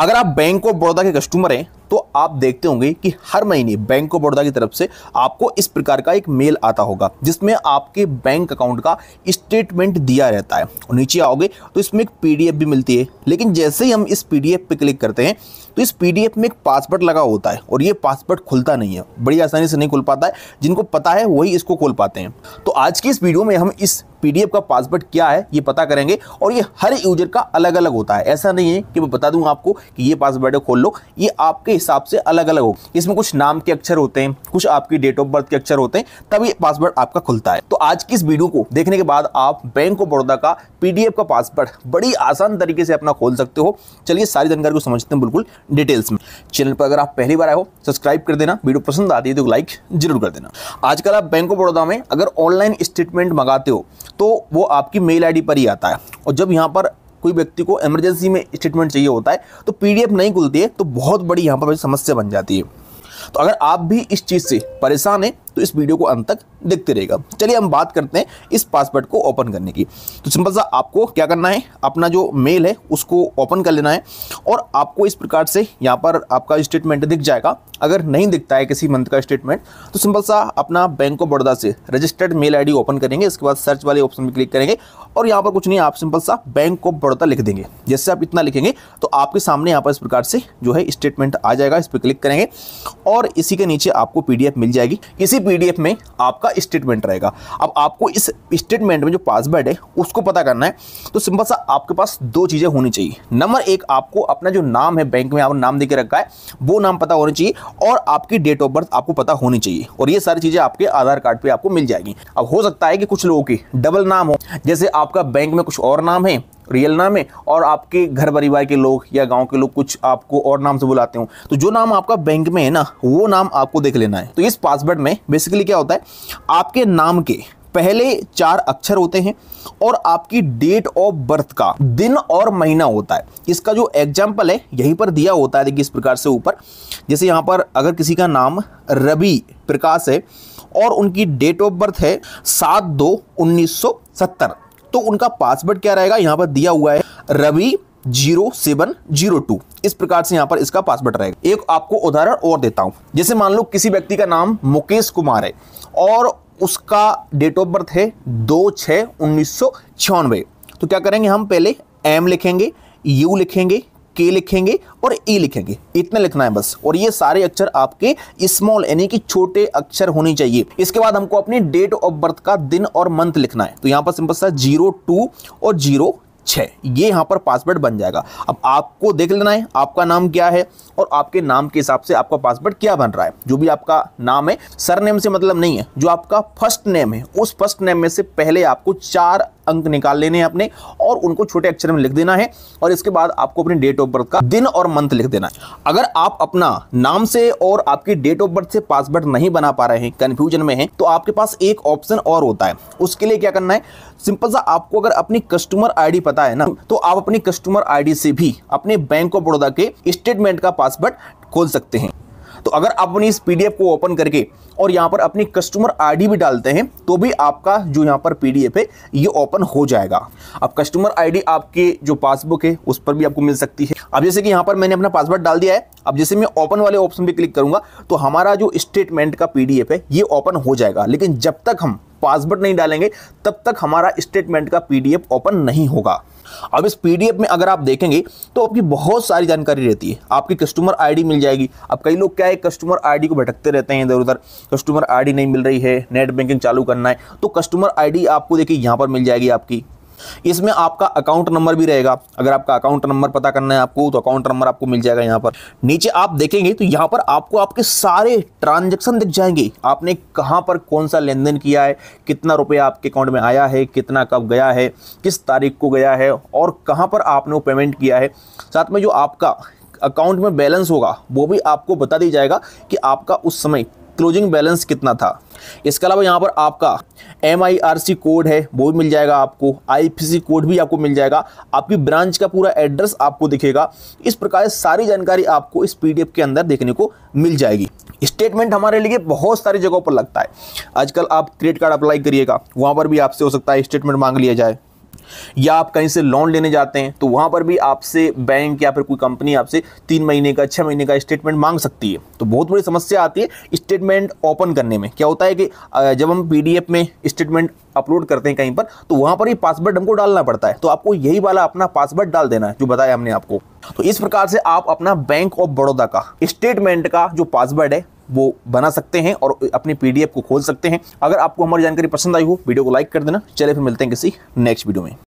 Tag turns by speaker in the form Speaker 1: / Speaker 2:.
Speaker 1: अगर आप bank of Baroda के कस्टमर हैं तो आप देखते होंगे कि हर महीने बैंक ऑफ बड़ौदा की तरफ से आपको इस प्रकार का एक मेल आता होगा जिसमें आपके बैंक अकाउंट का स्टेटमेंट दिया रहता है और नीचे आओगे तो इसमें एक पीडीएफ भी मिलती है लेकिन जैसे ही हम इस पीडीएफ पे क्लिक करते हैं तो इस पीडीएफ में एक पासवर्ड लगा होता है और ये पासवर्ड खुलता नहीं है बड़ी आसानी से नहीं खुल पाता है जिनको पता है वही इसको खोल पाते हैं तो आज की इस वीडियो में हम इस पीडीएफ का पासवर्ड क्या है ये पता करेंगे और ये हर यूजर का अलग अलग होता है ऐसा नहीं है कि मैं बता दूं आपको कि ये पासवर्ड खोल लो ये आपके हिसाब से अलग अलग हो इसमें कुछ नाम के अक्षर होते हैं कुछ आपकी डेट ऑफ बर्थ के अक्षर होते हैं तब ये पासवर्ड आपका खुलता है तो आज की इस वीडियो को देखने के बाद आप बैंक ऑफ बड़ौदा का पीडीएफ का पासवर्ड बड़ी आसान तरीके से अपना खोल सकते हो चलिए सारी जानकारी को समझते हैं बिल्कुल डिटेल्स में चैनल पर अगर आप पहली बार आए हो सब्सक्राइब कर देना वीडियो पसंद आती है तो लाइक जरूर कर देना आजकल आप बैंक ऑफ बड़ौदा में अगर ऑनलाइन स्टेटमेंट मंगाते हो तो वो आपकी मेल आईडी पर ही आता है और जब यहाँ पर कोई व्यक्ति को इमरजेंसी में स्टेटमेंट चाहिए होता है तो पीडीएफ नहीं खुलती है तो बहुत बड़ी यहाँ पर समस्या बन जाती है तो अगर आप भी इस चीज़ से परेशान हैं तो इस वीडियो को अंत तक देखते रहेगा चलिए हम बात करते हैं इस पासवर्ड को ओपन करने की तो सिंपल सा आपको क्या करना है अपना जो मेल है उसको ओपन कर लेना है और आपको इस प्रकार से यहाँ पर आपका स्टेटमेंट दिख जाएगा अगर नहीं दिखता है किसी मंथ का स्टेटमेंट तो सिंपल सा अपना बैंक ऑफ बड़ौदा से रजिस्टर्ड मेल आई ओपन करेंगे इसके बाद सर्च वाले ऑप्शन में क्लिक करेंगे और यहाँ पर कुछ नहीं आप सिंपल सा बैंक ऑफ बड़ौदा लिख देंगे जैसे आप इतना लिखेंगे तो आपके सामने यहाँ पर इस प्रकार से जो है स्टेटमेंट आ जाएगा इस पर क्लिक करेंगे और इसी के नीचे आपको पीडीएफ मिल जाएगी इसी पीडीएफ में आपका स्टेटमेंट रहेगा अब आपको इस स्टेटमेंट में जो पासवर्ड है उसको पता करना है तो सिंपल सा आपके पास दो चीज़ें होनी चाहिए नंबर एक आपको अपना जो नाम है बैंक में आपने नाम दे रखा है वो नाम पता होना चाहिए और आपकी डेट ऑफ बर्थ आपको पता होनी चाहिए और ये सारी चीज़ें आपके आधार कार्ड पर आपको मिल जाएगी अब हो सकता है कि कुछ लोगों की डबल नाम हो जैसे आपका बैंक में कुछ और नाम है रियल नाम है और आपके घर परिवार के लोग या गाँव के लोग कुछ आपको और नाम से बुलाते हो तो जो नाम आपका बैंक में है ना वो नाम आपको देख लेना है तो इस पासवर्ड में बेसिकली क्या होता है आपके नाम के पहले चार अक्षर होते हैं और आपकी डेट ऑफ बर्थ का दिन और महीना होता है इसका जो एग्जाम्पल है यहीं पर दिया होता है देखिए इस प्रकार से ऊपर जैसे यहाँ पर अगर किसी का नाम रवि प्रकाश है और उनकी डेट ऑफ बर्थ है सात दो उन्नीस सौ सत्तर तो उनका पासवर्ड क्या रहेगा यहां पर दिया हुआ है Ravi zero seven zero two इस प्रकार से यहाँ पर इसका पासवर्ड रहेगा एक आपको उदाहरण और देता हूं जैसे मान लो किसी व्यक्ति का नाम मुकेश कुमार है और उसका डेट ऑफ बर्थ है दो छः उन्नीस सौ छियानवे तो क्या करेंगे हम पहले एम लिखेंगे यू लिखेंगे के लिखेंगे और ए लिखेंगे इतना लिखना है बस और ये सारे अक्षर आपके स्मॉल यानी कि छोटे अक्षर होने चाहिए इसके बाद हमको अपनी डेट ऑफ बर्थ का दिन और मंथ लिखना है तो यहाँ पर सिंपल सा जीरो टू और जीरो छः ये यहाँ पर पासवर्ड बन जाएगा अब आपको देख लेना है आपका नाम क्या है और आपके नाम के हिसाब से आपका पासवर्ड क्या बन रहा है जो भी आपका नाम है सर नेम से मतलब नहीं है जो आपका फर्स्ट नेम है उस फर्स्ट नेम में से पहले आपको चार अंक निकाल लेने हैं अपने और उनको छोटे अक्षर में लिख देना है और इसके बाद आपको अपनी डेट ऑफ बर्थ का दिन और मंथ लिख देना है अगर आप अपना नाम से और आपकी डेट ऑफ बर्थ से पासवर्ड नहीं बना पा रहे हैं कंफ्यूजन में है तो आपके पास एक ऑप्शन और होता है उसके लिए क्या करना है सिंपल सा आपको अगर अपनी कस्टमर आईडी पता है ना तो आप अपनी कस्टमर आईडी से भी अपने बैंक ऑफ बड़ौदा के स्टेटमेंट का पासवर्ड खोल सकते हैं तो अगर आप अपनी इस पीडीएफ को ओपन करके और यहाँ पर अपनी कस्टमर आईडी भी डालते हैं तो भी आपका जो यहाँ पर पीडीएफ है ये ओपन हो जाएगा अब कस्टमर आईडी आपके जो पासबुक है उस पर भी आपको मिल सकती है अब जैसे कि यहाँ पर मैंने अपना पासवर्ड डाल दिया है अब जैसे मैं ओपन वाले ऑप्शन पर क्लिक करूंगा तो हमारा जो स्टेटमेंट का पी है ये ओपन हो जाएगा लेकिन जब तक हम पासवर्ड नहीं डालेंगे तब तक हमारा स्टेटमेंट का पीडीएफ ओपन नहीं होगा अब इस पीडीएफ में अगर आप देखेंगे तो आपकी बहुत सारी जानकारी रहती है आपकी कस्टमर आईडी मिल जाएगी अब कई लोग क्या है कस्टमर आईडी को भटकते रहते हैं इधर उधर कस्टमर आईडी नहीं मिल रही है नेट बैंकिंग चालू करना है तो कस्टमर आईडी आपको देखिए यहाँ पर मिल जाएगी आपकी इसमें आपका अकाउंट नंबर भी रहेगा अगर आपका अकाउंट नंबर पता करना है आपको तो अकाउंट नंबर आपको मिल जाएगा यहाँ पर नीचे आप देखेंगे तो यहाँ पर आपको आपके सारे ट्रांजेक्शन दिख जाएंगे आपने कहाँ पर कौन सा लेन किया है कितना रुपया आपके अकाउंट में आया है कितना कब गया है किस तारीख को गया है और कहाँ पर आपने वो पेमेंट किया है साथ में जो आपका अकाउंट में बैलेंस होगा वो भी आपको बता दिया जाएगा कि आपका उस समय क्लोजिंग बैलेंस कितना था इसके अलावा यहाँ पर आपका एम कोड है वो भी मिल जाएगा आपको आई कोड भी आपको मिल जाएगा आपकी ब्रांच का पूरा एड्रेस आपको दिखेगा इस प्रकार सारी जानकारी आपको इस पी के अंदर देखने को मिल जाएगी स्टेटमेंट हमारे लिए बहुत सारी जगहों पर लगता है आजकल आप क्रेडिट कार्ड अप्लाई करिएगा वहाँ पर भी आपसे हो सकता है स्टेटमेंट मांग लिया जाए या आप कहीं से लोन लेने जाते हैं तो वहाँ पर भी आपसे बैंक या फिर कोई कंपनी आपसे तीन महीने का छः महीने का स्टेटमेंट मांग सकती है तो बहुत बड़ी समस्या आती है स्टेटमेंट ओपन करने में क्या होता है कि जब हम पी में स्टेटमेंट अपलोड करते हैं कहीं पर तो वहाँ पर ही पासवर्ड हमको डालना पड़ता है तो आपको यही वाला अपना पासवर्ड डाल देना है जो बताया हमने आपको तो इस प्रकार से आप अपना बैंक ऑफ बड़ौदा का स्टेटमेंट का जो पासवर्ड है वो बना सकते हैं और अपनी पीडीएफ को खोल सकते हैं अगर आपको हमारी जानकारी पसंद आई हो वीडियो को लाइक कर देना चले फिर मिलते हैं किसी नेक्स्ट वीडियो में